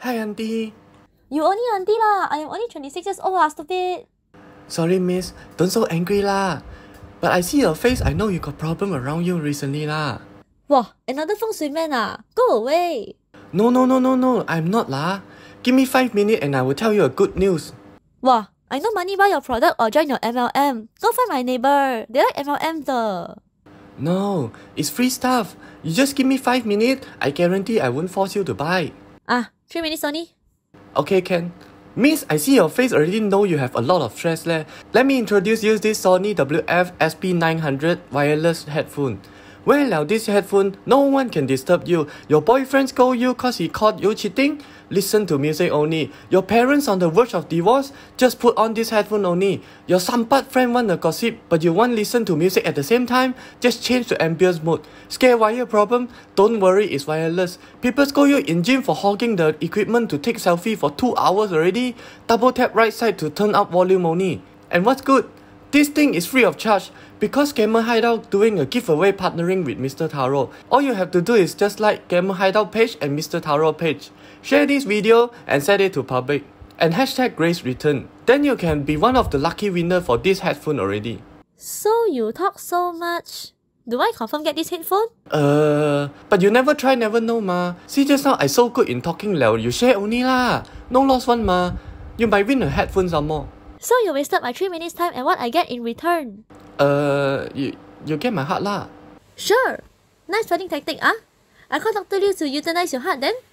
Hi, auntie. You only auntie lah. I am only 26 years old of ah, it. Sorry, miss. Don't so angry lah. But I see your face, I know you got problem around you recently lah. Wow, another feng shui man ah. Go away. No, no, no, no, no. I'm not lah. Give me 5 minutes and I will tell you a good news. Wow, I know money buy your product or join your MLM. Go find my neighbor. They like MLM the. No, it's free stuff. You just give me 5 minutes. I guarantee I won't force you to buy. Ah, three minutes only. Okay, Ken. Miss, I see your face already know you have a lot of stress there. Let me introduce you this Sony WF-SP900 wireless headphone. Wear loud this headphone, no one can disturb you. Your boyfriend scold you cause he caught you cheating? Listen to music only. Your parents on the verge of divorce? Just put on this headphone only. Your sampat friend want a gossip, but you want listen to music at the same time? Just change to ambience mode. Scare wire problem? Don't worry, it's wireless. People scold you in gym for hogging the equipment to take selfie for 2 hours already? Double tap right side to turn up volume only. And what's good? This thing is free of charge because Gamer Hideout doing a giveaway partnering with Mr. Taro. All you have to do is just like Gamer Hideout page and Mr. Taro page. Share this video and send it to public. And hashtag Grace Return. Then you can be one of the lucky winner for this headphone already. So you talk so much. Do I confirm get this headphone? Uh, but you never try, never know ma. See just now I so good in talking level. you share only lah. No loss one ma. You might win a headphone some more. So you wasted my 3 minutes time and what I get in return? Uh, you, you get my heart lah. Sure. Nice fighting tactic, ah? Huh? I call Dr. Liu to euthanize your heart then?